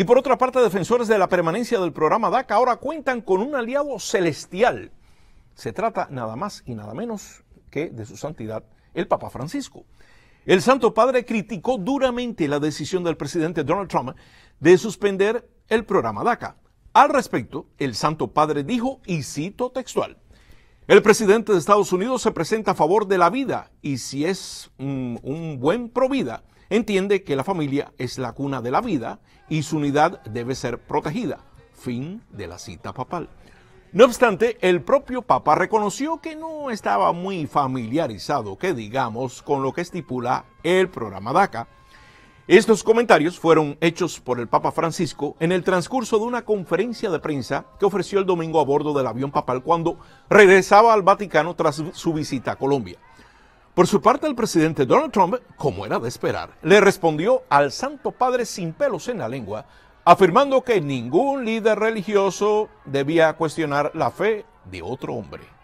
Y por otra parte, defensores de la permanencia del programa DACA ahora cuentan con un aliado celestial. Se trata nada más y nada menos que de su santidad, el Papa Francisco. El Santo Padre criticó duramente la decisión del presidente Donald Trump de suspender el programa DACA. Al respecto, el Santo Padre dijo, y cito textual, el presidente de Estados Unidos se presenta a favor de la vida y si es un, buen provida, entiende que la familia es la cuna de la vida y su unidad debe ser protegida. Fin de la cita papal. No obstante, el propio Papa reconoció que no estaba muy familiarizado, que digamos, con lo que estipula el programa DACA estos comentarios fueron hechos por el Papa Francisco en el transcurso de una conferencia de prensa que ofreció el domingo a bordo del avión papal cuando regresaba al Vaticano tras su visita a Colombia. Por su parte, el presidente Donald Trump, como era de esperar, le respondió al Santo Padre sin pelos en la lengua, afirmando que ningún líder religioso debía cuestionar la fe de otro hombre.